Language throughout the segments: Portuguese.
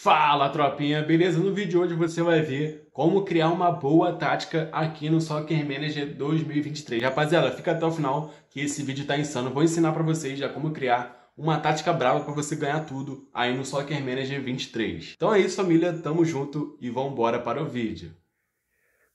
Fala tropinha, beleza? No vídeo de hoje você vai ver como criar uma boa tática aqui no Soccer Manager 2023. Rapaziada, fica até o final que esse vídeo tá insano. Vou ensinar para vocês já como criar uma tática brava para você ganhar tudo aí no Soccer Manager 23. Então é isso família, tamo junto e vambora para o vídeo.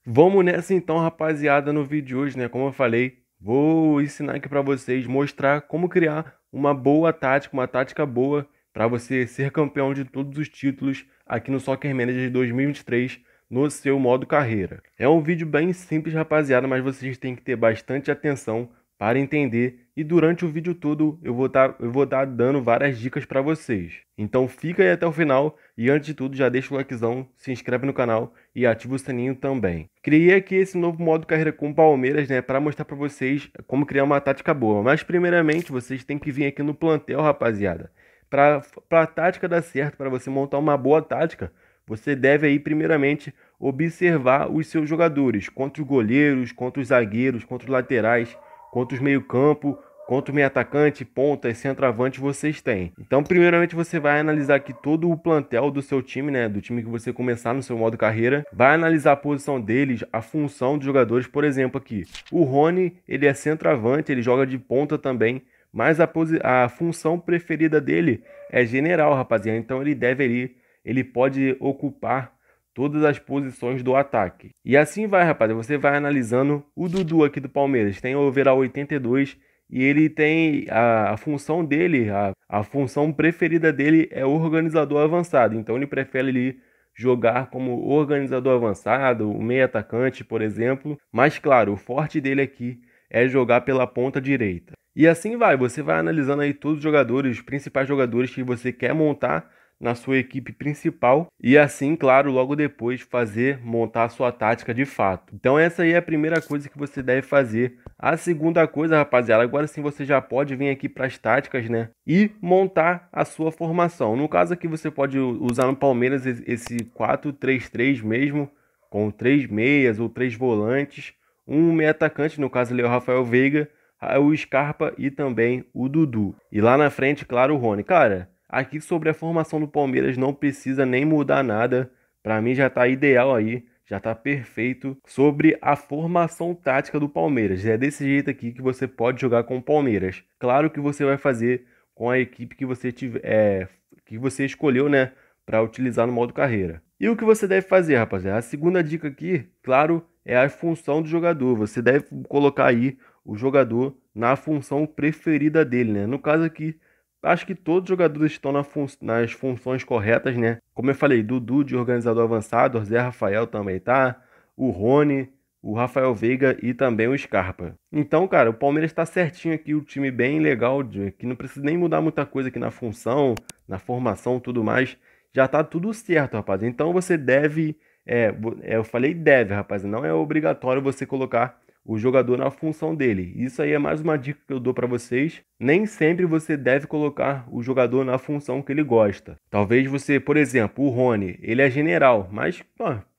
Vamos nessa então rapaziada no vídeo de hoje, né? Como eu falei, vou ensinar aqui para vocês, mostrar como criar uma boa tática, uma tática boa para você ser campeão de todos os títulos aqui no Soccer Manager 2023 no seu modo carreira. É um vídeo bem simples, rapaziada, mas vocês têm que ter bastante atenção para entender e durante o vídeo todo eu vou tá, estar tá dando várias dicas para vocês. Então fica aí até o final e antes de tudo já deixa o likezão, se inscreve no canal e ativa o sininho também. Criei aqui esse novo modo carreira com Palmeiras, né, para mostrar para vocês como criar uma tática boa. Mas primeiramente vocês têm que vir aqui no plantel, rapaziada para a tática dar certo, para você montar uma boa tática, você deve aí primeiramente observar os seus jogadores, contra os goleiros, contra os zagueiros, contra os laterais, contra os meio-campo, contra o meio atacante, ponta e centroavante vocês têm. Então, primeiramente você vai analisar aqui todo o plantel do seu time, né, do time que você começar no seu modo carreira, vai analisar a posição deles, a função dos jogadores, por exemplo, aqui. O Rony, ele é centroavante, ele joga de ponta também, mas a, a função preferida dele é general, rapaziada. Então ele ir, ele pode ocupar todas as posições do ataque. E assim vai, rapaziada. Você vai analisando o Dudu aqui do Palmeiras. Tem o overall 82 e ele tem a, a função dele, a, a, função preferida dele é organizador avançado. Então ele prefere ele jogar como organizador avançado, o meio atacante, por exemplo. Mas claro, o forte dele aqui é jogar pela ponta direita. E assim vai, você vai analisando aí todos os jogadores, os principais jogadores que você quer montar na sua equipe principal e assim, claro, logo depois fazer montar a sua tática de fato. Então essa aí é a primeira coisa que você deve fazer. A segunda coisa, rapaziada, agora sim você já pode vir aqui para as táticas, né? E montar a sua formação. No caso aqui você pode usar no Palmeiras esse 4-3-3 mesmo, com três meias ou três volantes, um meia atacante, no caso ali é o Rafael Veiga o Scarpa e também o Dudu. E lá na frente, claro, o Rony. Cara, aqui sobre a formação do Palmeiras não precisa nem mudar nada. Para mim já tá ideal aí, já tá perfeito sobre a formação tática do Palmeiras. É desse jeito aqui que você pode jogar com o Palmeiras. Claro que você vai fazer com a equipe que você tiver, é, que você escolheu, né, para utilizar no modo carreira. E o que você deve fazer, rapaziada? A segunda dica aqui, claro, é a função do jogador. Você deve colocar aí o jogador na função preferida dele, né? No caso aqui, acho que todos os jogadores estão na fun nas funções corretas, né? Como eu falei, Dudu de organizador avançado, Zé Rafael também tá, o Rony, o Rafael Veiga e também o Scarpa. Então, cara, o Palmeiras está certinho aqui, o time bem legal, que não precisa nem mudar muita coisa aqui na função, na formação, tudo mais. Já tá tudo certo, rapaz. Então você deve, é, é eu falei deve, rapaz, não é obrigatório você colocar o jogador na função dele. Isso aí é mais uma dica que eu dou para vocês. Nem sempre você deve colocar o jogador na função que ele gosta. Talvez você, por exemplo, o Rony, ele é general, mas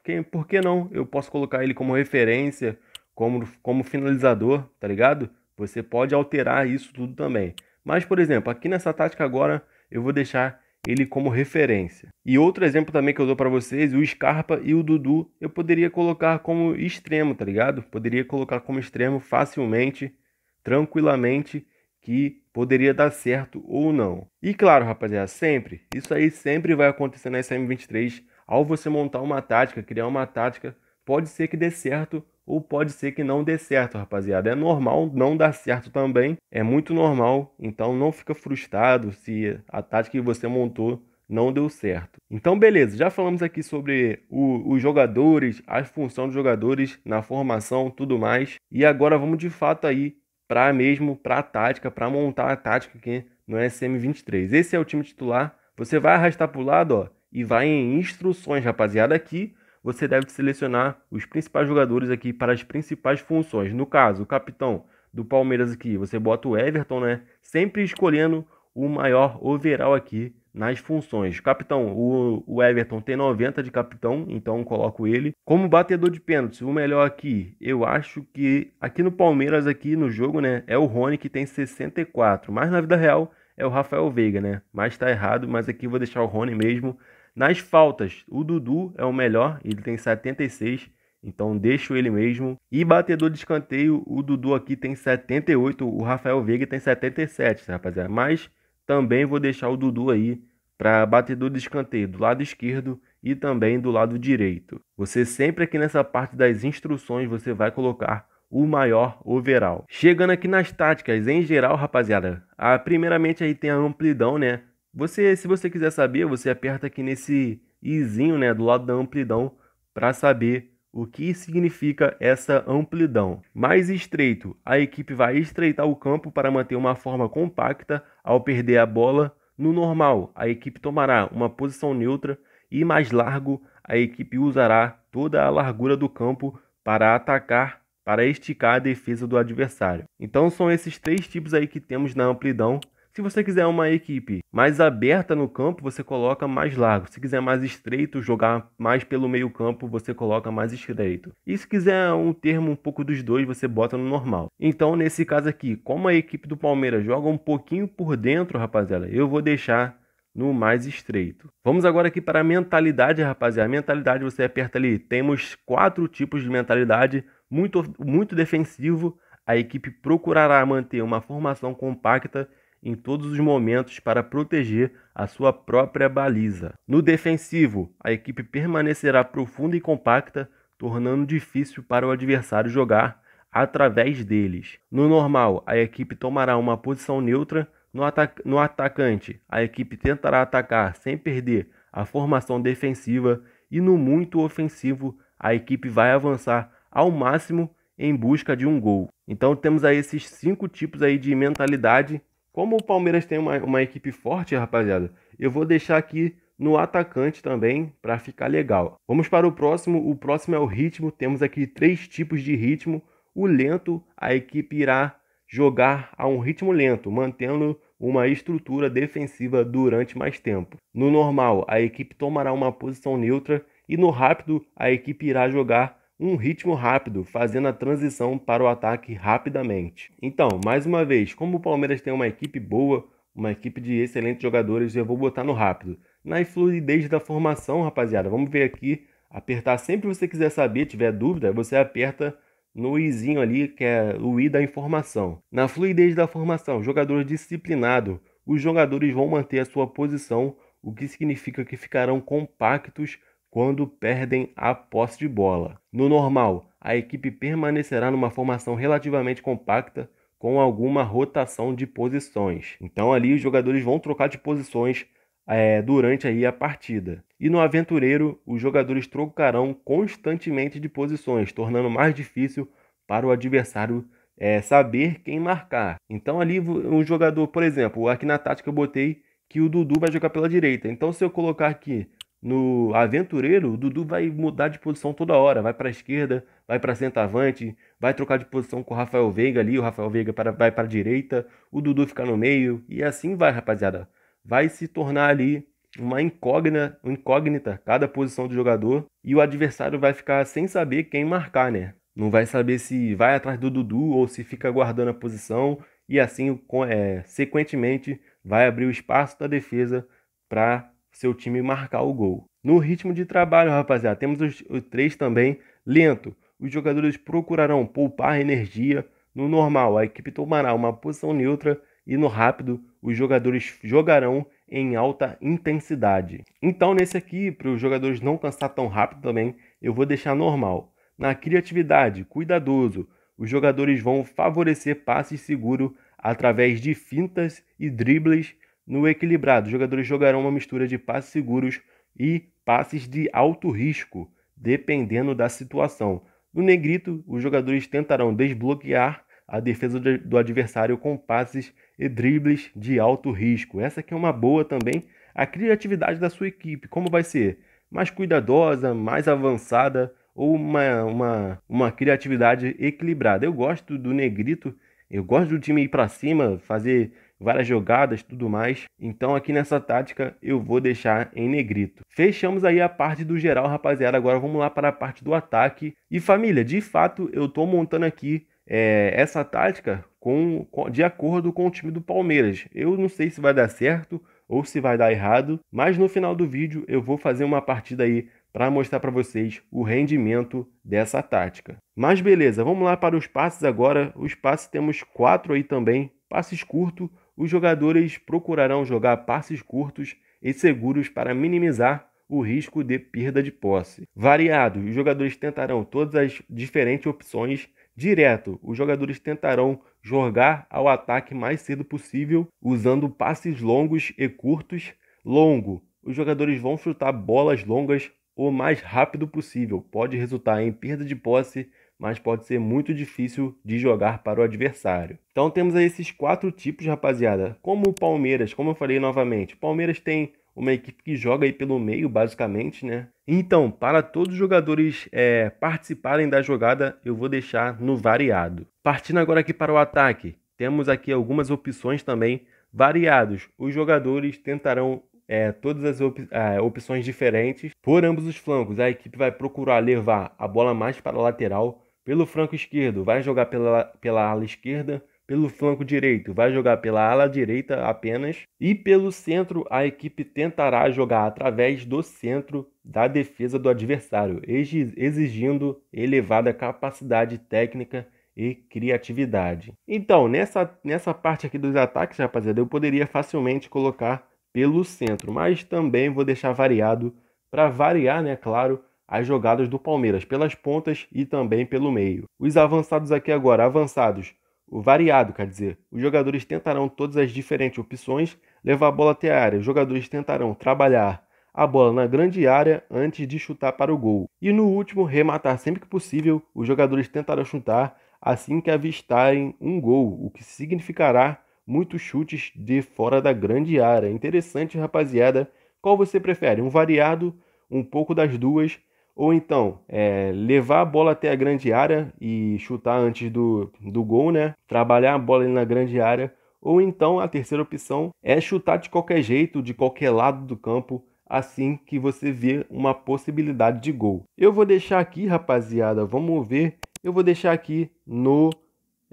quem, por que não? Eu posso colocar ele como referência, como, como finalizador, tá ligado? Você pode alterar isso tudo também. Mas, por exemplo, aqui nessa tática agora, eu vou deixar ele como referência. E outro exemplo também que eu dou para vocês, o Scarpa e o Dudu, eu poderia colocar como extremo, tá ligado? Poderia colocar como extremo facilmente, tranquilamente, que poderia dar certo ou não. E claro, rapaziada, sempre, isso aí sempre vai acontecer na SM23, ao você montar uma tática, criar uma tática, pode ser que dê certo ou pode ser que não dê certo, rapaziada. É normal não dar certo também, é muito normal, então não fica frustrado se a tática que você montou não deu certo. Então, beleza, já falamos aqui sobre o, os jogadores, as funções dos jogadores na formação, tudo mais. E agora vamos de fato aí para mesmo para a tática, para montar a tática aqui no SM23. Esse é o time titular. Você vai arrastar para o lado ó, e vai em instruções, rapaziada, aqui você deve selecionar os principais jogadores aqui para as principais funções. No caso, o capitão do Palmeiras aqui, você bota o Everton, né? Sempre escolhendo o maior overall aqui nas funções. Capitão, o, o, Everton tem 90 de capitão, então coloco ele. Como batedor de pênaltis, o melhor aqui, eu acho que aqui no Palmeiras, aqui no jogo, né, é o Rony que tem 64, mas na vida real é o Rafael Veiga, né? Mas tá errado, mas aqui vou deixar o Rony mesmo. Nas faltas, o Dudu é o melhor, ele tem 76, então deixo ele mesmo. E batedor de escanteio, o Dudu aqui tem 78, o Rafael Veiga tem 77, rapaziada. Mas também vou deixar o Dudu aí para batedor de escanteio do lado esquerdo e também do lado direito. Você sempre aqui nessa parte das instruções você vai colocar o maior overall. Chegando aqui nas táticas, em geral, rapaziada, a, primeiramente aí tem a amplidão, né? Você, se você quiser saber, você aperta aqui nesse izinho, né, do lado da amplidão para saber o que significa essa amplidão? Mais estreito, a equipe vai estreitar o campo para manter uma forma compacta ao perder a bola. No normal, a equipe tomará uma posição neutra e mais largo, a equipe usará toda a largura do campo para atacar, para esticar a defesa do adversário. Então são esses três tipos aí que temos na amplidão. Se você quiser uma equipe mais aberta no campo, você coloca mais largo. Se quiser mais estreito, jogar mais pelo meio campo, você coloca mais estreito. E se quiser um termo um pouco dos dois, você bota no normal. Então, nesse caso aqui, como a equipe do Palmeiras joga um pouquinho por dentro, rapaziada, eu vou deixar no mais estreito. Vamos agora aqui para a mentalidade, rapaziada. A mentalidade você aperta ali. Temos quatro tipos de mentalidade. Muito, muito defensivo, a equipe procurará manter uma formação compacta em todos os momentos para proteger a sua própria baliza. No defensivo, a equipe permanecerá profunda e compacta, tornando difícil para o adversário jogar através deles. No normal, a equipe tomará uma posição neutra. No, atac no atacante, a equipe tentará atacar sem perder a formação defensiva e no muito ofensivo, a equipe vai avançar ao máximo em busca de um gol. Então temos aí esses cinco tipos aí de mentalidade como o Palmeiras tem uma, uma equipe forte, rapaziada, eu vou deixar aqui no atacante também para ficar legal. Vamos para o próximo. O próximo é o ritmo. Temos aqui três tipos de ritmo. O lento, a equipe irá jogar a um ritmo lento, mantendo uma estrutura defensiva durante mais tempo. No normal, a equipe tomará uma posição neutra e no rápido, a equipe irá jogar um ritmo rápido, fazendo a transição para o ataque rapidamente. Então, mais uma vez, como o Palmeiras tem uma equipe boa, uma equipe de excelentes jogadores, eu vou botar no rápido. Na fluidez da formação, rapaziada, vamos ver aqui, apertar sempre que você quiser saber, tiver dúvida, você aperta no izinho ali, que é o i da informação. Na fluidez da formação, jogador disciplinado, os jogadores vão manter a sua posição, o que significa que ficarão compactos quando perdem a posse de bola. No normal, a equipe permanecerá numa formação relativamente compacta com alguma rotação de posições. Então ali os jogadores vão trocar de posições é, durante aí a partida. E no aventureiro, os jogadores trocarão constantemente de posições, tornando mais difícil para o adversário é, saber quem marcar. Então ali um jogador, por exemplo, aqui na tática eu botei que o Dudu vai jogar pela direita. Então se eu colocar aqui no aventureiro, o Dudu vai mudar de posição toda hora, vai para a esquerda, vai para centroavante, vai trocar de posição com o Rafael Veiga ali, o Rafael Veiga para, vai para a direita, o Dudu fica no meio, e assim vai, rapaziada. Vai se tornar ali uma incógnita, incógnita cada posição do jogador, e o adversário vai ficar sem saber quem marcar, né? Não vai saber se vai atrás do Dudu ou se fica guardando a posição, e assim, é, sequentemente, vai abrir o espaço da defesa para seu time marcar o gol. No ritmo de trabalho, rapaziada, temos os, os três também lento. Os jogadores procurarão poupar energia. No normal, a equipe tomará uma posição neutra e no rápido, os jogadores jogarão em alta intensidade. Então, nesse aqui, para os jogadores não cansar tão rápido também, eu vou deixar normal. Na criatividade, cuidadoso, os jogadores vão favorecer passes seguros através de fintas e dribles no equilibrado, os jogadores jogarão uma mistura de passes seguros e passes de alto risco, dependendo da situação. No negrito, os jogadores tentarão desbloquear a defesa do adversário com passes e dribles de alto risco. Essa aqui é uma boa também. A criatividade da sua equipe, como vai ser? Mais cuidadosa, mais avançada ou uma, uma, uma criatividade equilibrada? Eu gosto do negrito, eu gosto do time ir para cima, fazer várias jogadas, tudo mais. Então aqui nessa tática eu vou deixar em negrito. Fechamos aí a parte do geral, rapaziada. Agora vamos lá para a parte do ataque. E família, de fato eu estou montando aqui é, essa tática com, de acordo com o time do Palmeiras. Eu não sei se vai dar certo ou se vai dar errado, mas no final do vídeo eu vou fazer uma partida aí para mostrar para vocês o rendimento dessa tática. Mas beleza, vamos lá para os passes agora. Os passes temos quatro aí também, passes curtos, os jogadores procurarão jogar passes curtos e seguros para minimizar o risco de perda de posse. Variado, os jogadores tentarão todas as diferentes opções. Direto, os jogadores tentarão jogar ao ataque mais cedo possível, usando passes longos e curtos. Longo, os jogadores vão chutar bolas longas o mais rápido possível. Pode resultar em perda de posse mas pode ser muito difícil de jogar para o adversário. Então temos aí esses quatro tipos, rapaziada. Como o Palmeiras, como eu falei novamente, o Palmeiras tem uma equipe que joga aí pelo meio, basicamente, né? Então, para todos os jogadores é, participarem da jogada, eu vou deixar no variado. Partindo agora aqui para o ataque, temos aqui algumas opções também variados. Os jogadores tentarão é, todas as op é, opções diferentes por ambos os flancos. A equipe vai procurar levar a bola mais para a lateral, pelo flanco esquerdo, vai jogar pela, pela ala esquerda. Pelo flanco direito, vai jogar pela ala direita apenas. E pelo centro, a equipe tentará jogar através do centro da defesa do adversário, exigindo elevada capacidade técnica e criatividade. Então, nessa, nessa parte aqui dos ataques, rapaziada, eu poderia facilmente colocar pelo centro, mas também vou deixar variado para variar, né, claro, as jogadas do Palmeiras pelas pontas e também pelo meio. Os avançados aqui agora, avançados, o variado, quer dizer, os jogadores tentarão todas as diferentes opções levar a bola até a área. Os jogadores tentarão trabalhar a bola na grande área antes de chutar para o gol. E no último, rematar sempre que possível. Os jogadores tentarão chutar assim que avistarem um gol, o que significará muitos chutes de fora da grande área. Interessante, rapaziada. Qual você prefere? Um variado, um pouco das duas ou então, é, levar a bola até a grande área e chutar antes do, do gol, né? Trabalhar a bola na grande área. Ou então, a terceira opção é chutar de qualquer jeito, de qualquer lado do campo, assim que você vê uma possibilidade de gol. Eu vou deixar aqui, rapaziada, vamos ver. Eu vou deixar aqui no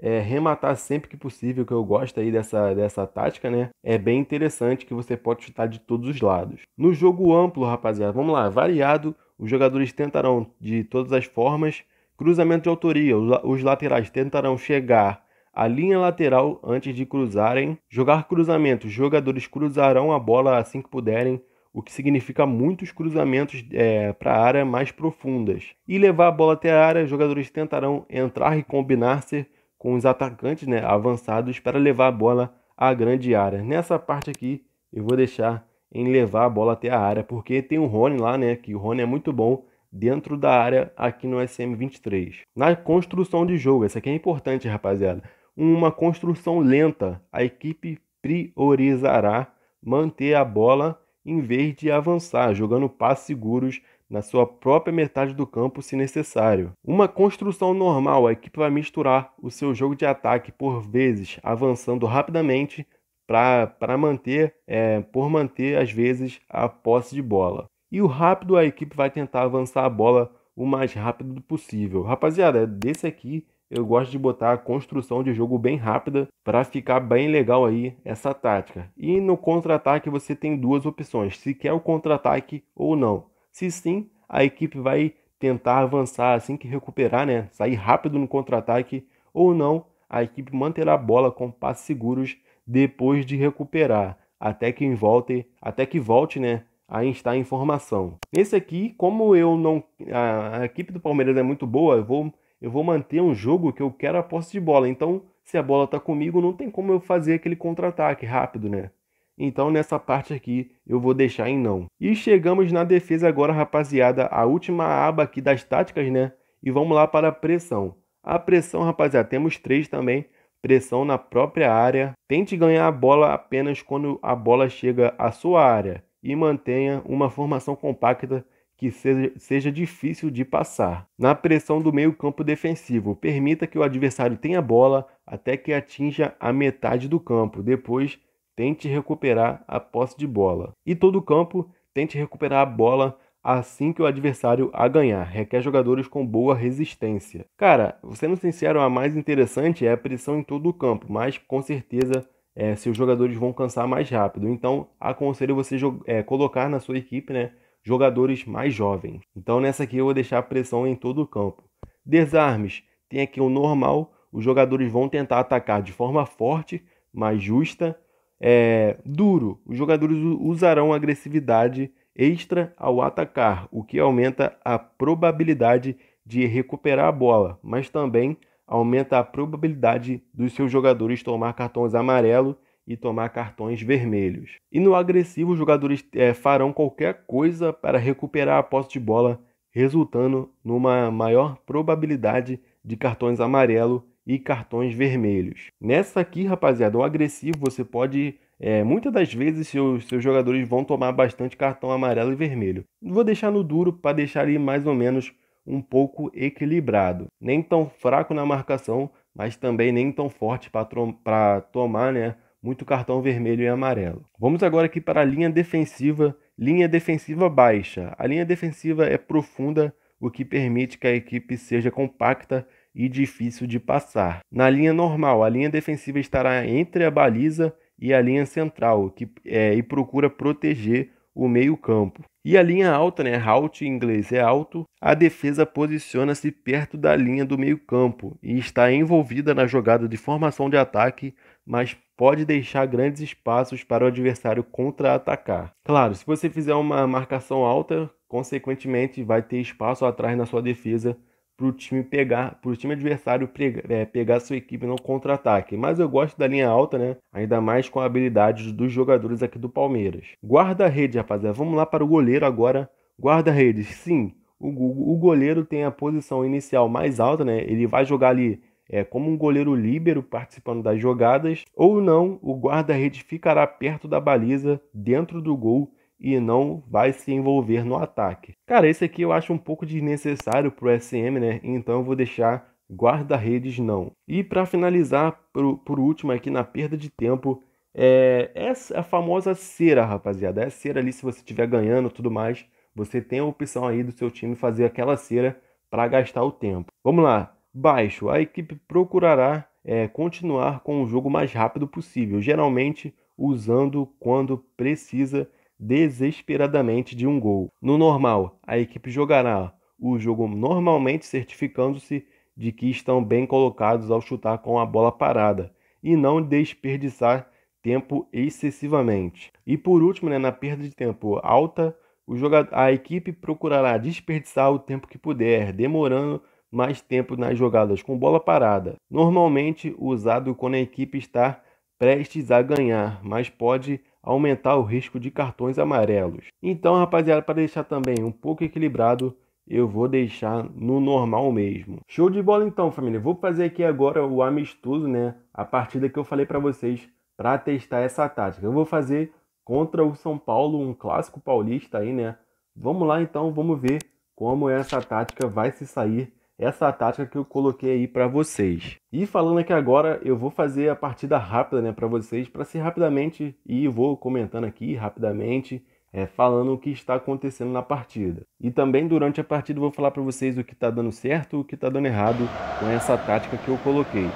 é, rematar sempre que possível, que eu gosto aí dessa, dessa tática, né? É bem interessante que você pode chutar de todos os lados. No jogo amplo, rapaziada, vamos lá, variado, os jogadores tentarão, de todas as formas, cruzamento de autoria. Os laterais tentarão chegar à linha lateral antes de cruzarem. Jogar cruzamento. Os jogadores cruzarão a bola assim que puderem, o que significa muitos cruzamentos é, para áreas mais profundas. E levar a bola até a área, os jogadores tentarão entrar e combinar-se com os atacantes né, avançados para levar a bola à grande área. Nessa parte aqui, eu vou deixar em levar a bola até a área, porque tem o Rony lá, né? Que o Rony é muito bom dentro da área aqui no SM23. Na construção de jogo, essa aqui é importante, rapaziada. Uma construção lenta, a equipe priorizará manter a bola em vez de avançar, jogando passes seguros na sua própria metade do campo se necessário. Uma construção normal, a equipe vai misturar o seu jogo de ataque por vezes, avançando rapidamente para manter, é, por manter às vezes a posse de bola. E o rápido a equipe vai tentar avançar a bola o mais rápido possível. Rapaziada, desse aqui eu gosto de botar a construção de jogo bem rápida para ficar bem legal aí essa tática. E no contra-ataque você tem duas opções, se quer o contra-ataque ou não. Se sim, a equipe vai tentar avançar assim que recuperar, né? Sair rápido no contra-ataque ou não, a equipe manterá a bola com passos seguros depois de recuperar, até que volte, até que volte, né, a estar em formação. Nesse aqui, como eu não a, a equipe do Palmeiras é muito boa, eu vou eu vou manter um jogo que eu quero a posse de bola. Então, se a bola está comigo, não tem como eu fazer aquele contra-ataque rápido, né? Então, nessa parte aqui, eu vou deixar em não. E chegamos na defesa agora, rapaziada, a última aba aqui das táticas, né? E vamos lá para a pressão. A pressão, rapaziada, temos três também, pressão na própria área, tente ganhar a bola apenas quando a bola chega à sua área e mantenha uma formação compacta que seja, seja difícil de passar. Na pressão do meio-campo defensivo, permita que o adversário tenha a bola até que atinja a metade do campo, depois tente recuperar a posse de bola. E todo o campo tente recuperar a bola assim que o adversário a ganhar. Requer jogadores com boa resistência. Cara, sendo sincero, a mais interessante é a pressão em todo o campo, mas com certeza é, seus jogadores vão cansar mais rápido. Então, aconselho você é, colocar na sua equipe né, jogadores mais jovens. Então, nessa aqui eu vou deixar a pressão em todo o campo. Desarmes, tem aqui o normal, os jogadores vão tentar atacar de forma forte, mas justa. É, duro, os jogadores usarão agressividade extra ao atacar, o que aumenta a probabilidade de recuperar a bola, mas também aumenta a probabilidade dos seus jogadores tomar cartões amarelo e tomar cartões vermelhos. E no agressivo, os jogadores é, farão qualquer coisa para recuperar a posse de bola, resultando numa maior probabilidade de cartões amarelo e cartões vermelhos. Nessa aqui, rapaziada, o agressivo você pode é, muitas das vezes seus, seus jogadores vão tomar bastante cartão amarelo e vermelho. Vou deixar no duro para deixar ele mais ou menos um pouco equilibrado. Nem tão fraco na marcação, mas também nem tão forte para tomar né, muito cartão vermelho e amarelo. Vamos agora aqui para a linha defensiva. Linha defensiva baixa. A linha defensiva é profunda, o que permite que a equipe seja compacta e difícil de passar. Na linha normal, a linha defensiva estará entre a baliza e a linha central, que é, e procura proteger o meio-campo. E a linha alta, né, halt em inglês é alto, a defesa posiciona-se perto da linha do meio-campo e está envolvida na jogada de formação de ataque, mas pode deixar grandes espaços para o adversário contra-atacar. Claro, se você fizer uma marcação alta, consequentemente vai ter espaço atrás na sua defesa para o time pegar, para o time adversário é, pegar sua equipe no contra-ataque. Mas eu gosto da linha alta, né? Ainda mais com a habilidade dos jogadores aqui do Palmeiras. Guarda-rede, rapaziada. Vamos lá para o goleiro agora. Guarda-redes, sim. O, o, o, goleiro tem a posição inicial mais alta, né? Ele vai jogar ali é, como um goleiro líbero participando das jogadas, ou não, o guarda-rede ficará perto da baliza, dentro do gol, e não vai se envolver no ataque. Cara, esse aqui eu acho um pouco desnecessário para o SM, né? Então eu vou deixar guarda-redes não. E para finalizar, por, por último aqui na perda de tempo, é essa a famosa cera, rapaziada. É a cera ali, se você estiver ganhando tudo mais, você tem a opção aí do seu time fazer aquela cera para gastar o tempo. Vamos lá. Baixo. A equipe procurará é, continuar com o jogo mais rápido possível, geralmente usando quando precisa desesperadamente de um gol. No normal, a equipe jogará o jogo normalmente certificando-se de que estão bem colocados ao chutar com a bola parada e não desperdiçar tempo excessivamente. E por último, né, na perda de tempo alta, o jogador, a equipe procurará desperdiçar o tempo que puder, demorando mais tempo nas jogadas com bola parada. Normalmente usado quando a equipe está prestes a ganhar, mas pode aumentar o risco de cartões amarelos. Então, rapaziada, para deixar também um pouco equilibrado, eu vou deixar no normal mesmo. Show de bola então, família. Vou fazer aqui agora o amistoso, né? A partida que eu falei para vocês para testar essa tática. Eu vou fazer contra o São Paulo, um clássico paulista aí, né? Vamos lá então, vamos ver como essa tática vai se sair essa tática que eu coloquei aí para vocês. E falando aqui agora, eu vou fazer a partida rápida, né, para vocês, para ser rapidamente e vou comentando aqui rapidamente, é, falando o que está acontecendo na partida. E também durante a partida vou falar para vocês o que está dando certo, o que está dando errado com essa tática que eu coloquei.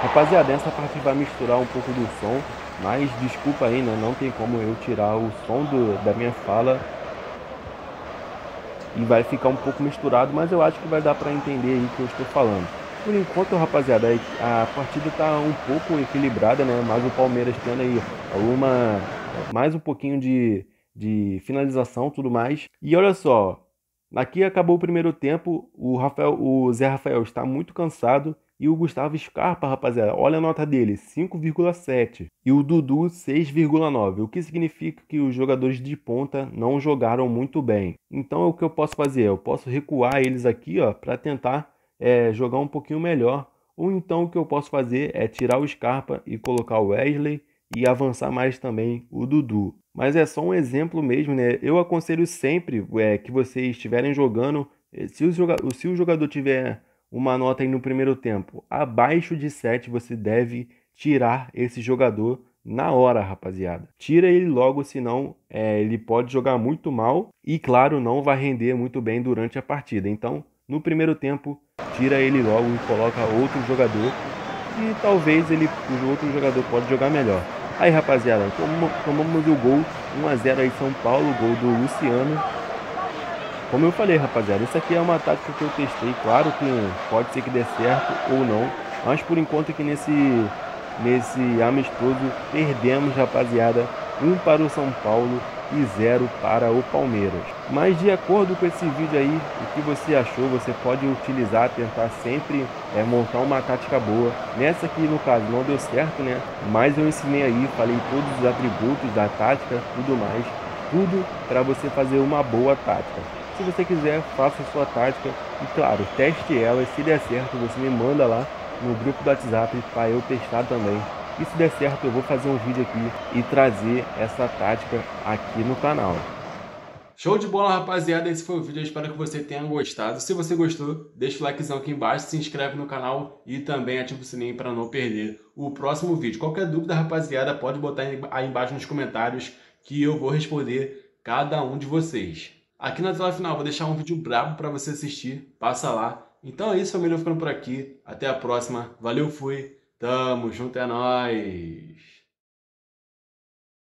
Rapaziada, essa parte vai misturar um pouco do som, mas desculpa aí, né? Não tem como eu tirar o som do, da minha fala e vai ficar um pouco misturado, mas eu acho que vai dar para entender aí o que eu estou falando. Por enquanto, rapaziada, a partida está um pouco equilibrada, né? Mas o Palmeiras tendo aí uma mais um pouquinho de, de finalização, tudo mais. E olha só, aqui acabou o primeiro tempo, o Rafael, o Zé Rafael está muito cansado e o Gustavo Scarpa, rapaziada, olha a nota dele, 5,7. E o Dudu, 6,9. O que significa que os jogadores de ponta não jogaram muito bem. Então, é o que eu posso fazer? Eu posso recuar eles aqui, ó, para tentar é, jogar um pouquinho melhor. Ou então, o que eu posso fazer é tirar o Scarpa e colocar o Wesley e avançar mais também o Dudu. Mas é só um exemplo mesmo, né? Eu aconselho sempre é, que vocês estiverem jogando, é, se o, joga se o jogador tiver uma nota aí no primeiro tempo abaixo de 7, você deve tirar esse jogador na hora, rapaziada. Tira ele logo, senão é, ele pode jogar muito mal e, claro, não vai render muito bem durante a partida. Então, no primeiro tempo, tira ele logo e coloca outro jogador e talvez ele, o outro jogador pode jogar melhor. Aí, rapaziada, tomamos, tomamos o gol 1 a 0 aí São Paulo, gol do Luciano. Como eu falei, rapaziada, isso aqui é uma tática que eu testei, claro que pode ser que dê certo ou não, mas por enquanto aqui nesse, nesse amistoso perdemos, rapaziada, um para o São Paulo e zero para o Palmeiras. Mas de acordo com esse vídeo aí, o que você achou, você pode utilizar, tentar sempre é, montar uma tática boa. Nessa aqui, no caso, não deu certo, né? Mas eu ensinei aí, falei todos os atributos da tática, tudo mais. Tudo para você fazer uma boa tática. Se você quiser, faça a sua tática e, claro, teste ela e se der certo, você me manda lá no grupo do WhatsApp para eu testar também. E se der certo, eu vou fazer um vídeo aqui e trazer essa tática aqui no canal. Show de bola, rapaziada. Esse foi o vídeo. Eu espero que você tenha gostado. Se você gostou, deixa o likezão aqui embaixo, se inscreve no canal e também ativa o sininho para não perder o próximo vídeo. Qualquer dúvida, rapaziada, pode botar aí embaixo nos comentários que eu vou responder cada um de vocês aqui na tela final. Vou deixar um vídeo brabo para você assistir. Passa lá. Então é isso, família. Eu ficando por aqui. Até a próxima. Valeu, fui. Tamo junto, é nóis.